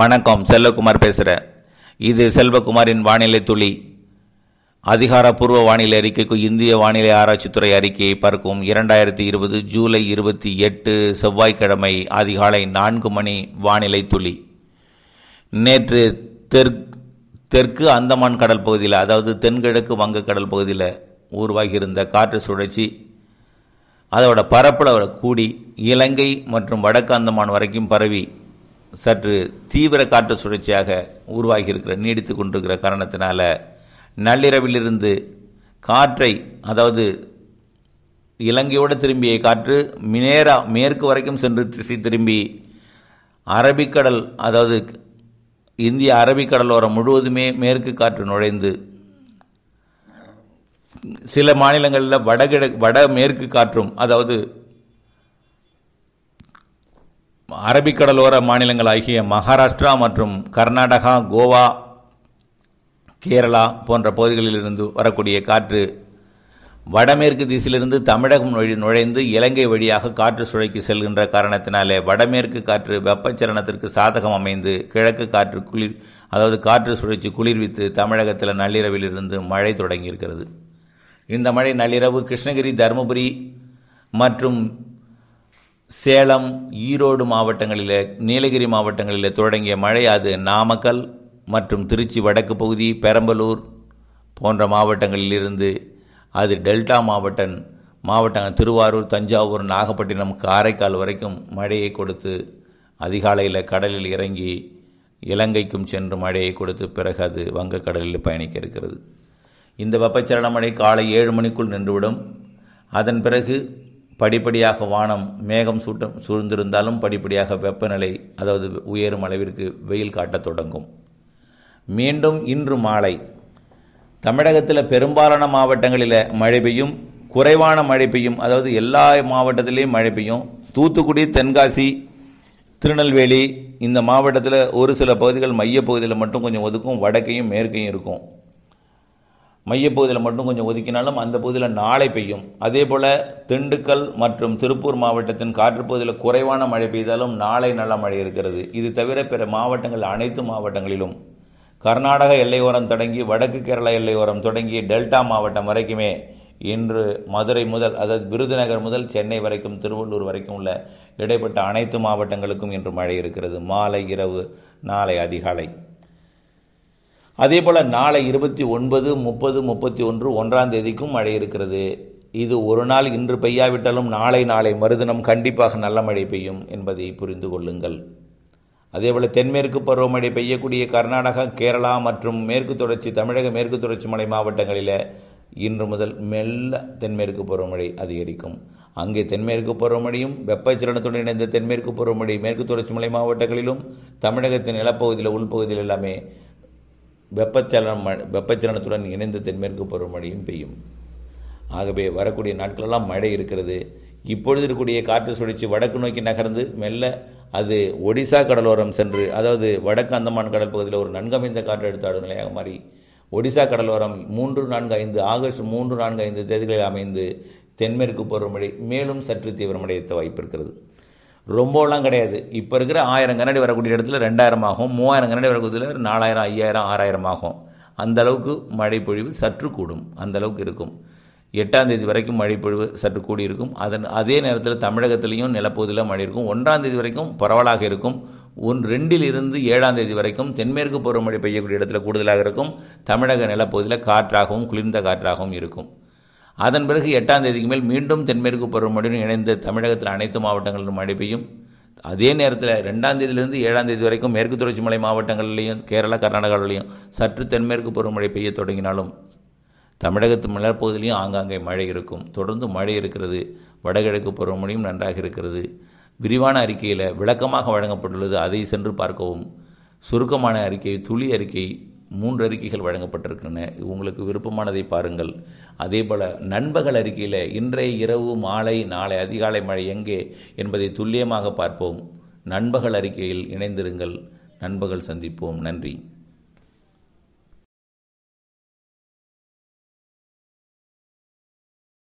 வணக்கம் செல்வகுமார் பேசுகிறேன் இது செல்வகுமாரின் வானிலை துளி அதிகாரப்பூர்வ வானிலை அறிக்கைக்கு இந்திய வானிலை ஆராய்ச்சித்துறை அறிக்கையை பார்க்கும் இரண்டாயிரத்தி இருபது ஜூலை இருபத்தி எட்டு செவ்வாய்க்கிழமை அதிகாலை நான்கு மணி வானிலை துளி நேற்று தெற் தெற்கு அந்தமான் கடல் பகுதியில் அதாவது தென்கிழக்கு வங்க கடல் பகுதியில் உருவாகியிருந்த காற்று சுழற்சி அதோட பரப்பளவு கூடி இலங்கை மற்றும் வடக்கு அந்தமான் வரைக்கும் பரவி சற்று தீவிர காற்று சுழற்சியாக உருவாகி இருக்கிற நீடித்து கொண்டிருக்கிற காரணத்தினால நள்ளிரவிலிருந்து காற்றை அதாவது இலங்கையோடு திரும்பிய காற்று மினேரா மேற்கு வரைக்கும் சென்று திசை திரும்பி அரபிக்கடல் அதாவது இந்திய அரபிக்கடலோரம் முழுவதுமே மேற்கு காற்று நுழைந்து சில மாநிலங்களில் வடகிழக்கு வட மேற்கு காற்றும் அதாவது அரபிக்கடலோர மாநிலங்கள் ஆகிய மகாராஷ்டிரா மற்றும் கர்நாடகா கோவா கேரளா போன்ற பகுதிகளிலிருந்து வரக்கூடிய காற்று வடமேற்கு திசையிலிருந்து தமிழகம் வழி நுழைந்து இலங்கை வழியாக காற்று சுழைக்கு செல்கின்ற காரணத்தினாலே வடமேற்கு காற்று வெப்பச்சலனத்திற்கு சாதகம் அமைந்து கிழக்கு காற்று குளிர் அதாவது காற்று சுழற்சி குளிர்வித்து தமிழகத்தில் நள்ளிரவிலிருந்து மழை தொடங்கியிருக்கிறது இந்த மழை நள்ளிரவு கிருஷ்ணகிரி தருமபுரி மற்றும் சேலம் ஈரோடு மாவட்டங்களில் நீலகிரி மாவட்டங்களில் தொடங்கிய மழை அது நாமக்கல் மற்றும் திருச்சி வடக்கு பகுதி பெரம்பலூர் போன்ற மாவட்டங்களிலிருந்து அது டெல்டா மாவட்டம் மாவட்டங்கள் திருவாரூர் தஞ்சாவூர் நாகப்பட்டினம் காரைக்கால் வரைக்கும் மழையை கொடுத்து அதிகாலையில் கடலில் இறங்கி இலங்கைக்கும் சென்று மழையை கொடுத்து பிறகு அது வங்கக்கடலில் பயணிக்க இருக்கிறது இந்த வெப்பச்சலன மழை காலை ஏழு மணிக்குள் நின்றுவிடும் அதன் பிறகு படிப்படியாக வானம் மேகம் சூட்டம் சூழ்ந்திருந்தாலும் படிப்படியாக வெப்பநிலை அதாவது உயரும் அளவிற்கு வெயில் காட்டத் தொடங்கும் மீண்டும் இன்று மாலை தமிழகத்தில் பெரும்பாலான மாவட்டங்களில் மழை பெய்யும் குறைவான மழை பெய்யும் அதாவது எல்லா மாவட்டத்திலையும் மழை பெய்யும் தூத்துக்குடி தென்காசி திருநெல்வேலி இந்த மாவட்டத்தில் ஒரு சில பகுதிகள் மையப்பகுதியில் மட்டும் கொஞ்சம் ஒதுக்கும் வடக்கையும் மேற்கையும் இருக்கும் மையப்பகுதியில் மட்டும் கொஞ்சம் ஒதுக்கினாலும் அந்த பகுதியில் நாளை பெய்யும் அதே போல் திண்டுக்கல் மற்றும் திருப்பூர் மாவட்டத்தின் காற்றுப்பகுதியில் குறைவான மழை பெய்தாலும் நாளை நல்ல மழை இருக்கிறது இது தவிர பிற மாவட்டங்கள் அனைத்து மாவட்டங்களிலும் கர்நாடக எல்லையோரம் தொடங்கி வடக்கு கேரளா எல்லையோரம் தொடங்கி டெல்டா மாவட்டம் வரைக்குமே இன்று மதுரை முதல் அதாவது விருதுநகர் முதல் சென்னை வரைக்கும் திருவள்ளூர் வரைக்கும் உள்ள இடைப்பட்ட அனைத்து மாவட்டங்களுக்கும் இன்று மழை இருக்கிறது மாலை இரவு நாளை அதிகாலை அதே போல் நாளை இருபத்தி ஒன்பது முப்பது முப்பத்தி ஒன்று ஒன்றாம் தேதிக்கும் மழை இருக்கிறது இது ஒரு நாள் இன்று பெய்யாவிட்டாலும் நாளை நாளை மறுதினம் கண்டிப்பாக நல்ல மழை பெய்யும் என்பதை புரிந்து கொள்ளுங்கள் அதேபோல் தென்மேற்கு பருவமழை பெய்யக்கூடிய கர்நாடகா கேரளா மற்றும் மேற்கு தொடர்ச்சி தமிழக மேற்கு தொடர்ச்சி மலை மாவட்டங்களில் இன்று முதல் மெல்ல தென்மேற்கு பருவமழை அதிகரிக்கும் அங்கே தென்மேற்கு பருவமழையும் வெப்பச்சலனத்துடன் இணைந்த தென்மேற்கு பருவமழை மேற்கு தொடர்ச்சி மலை மாவட்டங்களிலும் தமிழகத்தின் நிலப்பகுதியில் உள்பகுதியில் எல்லாமே வெப்பச்சலனம் வெப்பச்சலனத்துடன் இணைந்த தென்மேற்கு பருவமழையும் பெய்யும் ஆகவே வரக்கூடிய நாட்களெல்லாம் மழை இருக்கிறது இப்பொழுது இருக்கக்கூடிய காற்று சுழற்சி வடக்கு நோக்கி நகர்ந்து மெல்ல அது ஒடிசா கடலோரம் சென்று அதாவது வடக்கு அந்தமான் கடல் பகுதியில் ஒரு நன்கமைந்த காற்று எடுத்தாடு நிலையாக மாறி ஒடிசா கடலோரம் மூன்று நான்கு ஐந்து ஆகஸ்ட் மூன்று நான்கு ஐந்து தேதிகளில் அமைந்து தென்மேற்கு பருவமழை மேலும் சற்று தீவிரமடைத்த வாய்ப்பு இருக்கிறது ரொம்பலாம் கிடையாது இப்போ இருக்கிற ஆயிரம் கண்ணாடி வரக்கூடிய இடத்துல ரெண்டாயிரம் ஆகும் மூவாயிரம் கண்ணாடி வரக்கூடிய நாலாயிரம் ஐயாயிரம் ஆறாயிரம் ஆகும் அந்தளவுக்கு மழை பொழிவு சற்று கூடும் அந்தளவுக்கு இருக்கும் எட்டாம் தேதி வரைக்கும் மழை பொழிவு சற்று கூடி இருக்கும் அதன் அதே நேரத்தில் தமிழகத்திலையும் நிலப்பகுதியில் மழை இருக்கும் ஒன்றாம் தேதி வரைக்கும் பரவலாக இருக்கும் ஒன் ரெண்டிலிருந்து ஏழாம் தேதி வரைக்கும் தென்மேற்கு பருவமழை பெய்யக்கூடிய இடத்துல கூடுதலாக இருக்கும் தமிழக நிலப்பகுதியில் காற்றாகவும் குளிர்ந்த காற்றாகவும் இருக்கும் அதன் பிறகு எட்டாம் தேதிக்கு மேல் மீண்டும் தென்மேற்கு பருவமழையுடன் இணைந்த தமிழகத்தில் அனைத்து மாவட்டங்களிலும் மழை பெய்யும் அதே நேரத்தில் ரெண்டாம் தேதியிலிருந்து ஏழாம் தேதி வரைக்கும் மேற்கு தொடர்ச்சி மலை மாவட்டங்களிலையும் கேரளா கர்நாடகாவிலையும் சற்று தென்மேற்கு பருவமழை பெய்ய தொடங்கினாலும் தமிழகத்து மலர்ப்பகுதியிலையும் ஆங்காங்கே மழை இருக்கும் தொடர்ந்து மழை இருக்கிறது வடகிழக்கு பருவமழையும் நன்றாக இருக்கிறது விரிவான அறிக்கையில் விளக்கமாக வழங்கப்பட்டுள்ளது அதை சென்று பார்க்கவும் சுருக்கமான அறிக்கை துளி அறிக்கை மூன்று அறிக்கைகள் வழங்கப்பட்டிருக்கின்றன உங்களுக்கு விருப்பமானதை பாருங்கள் அதே போல் நண்பகல் அறிக்கையில் இன்றைய இரவு மாலை நாளை அதிகாலை மழை எங்கே என்பதை துல்லியமாக பார்ப்போம் நண்பகல் அறிக்கையில் இணைந்திருங்கள் நண்பகல் சந்திப்போம் நன்றி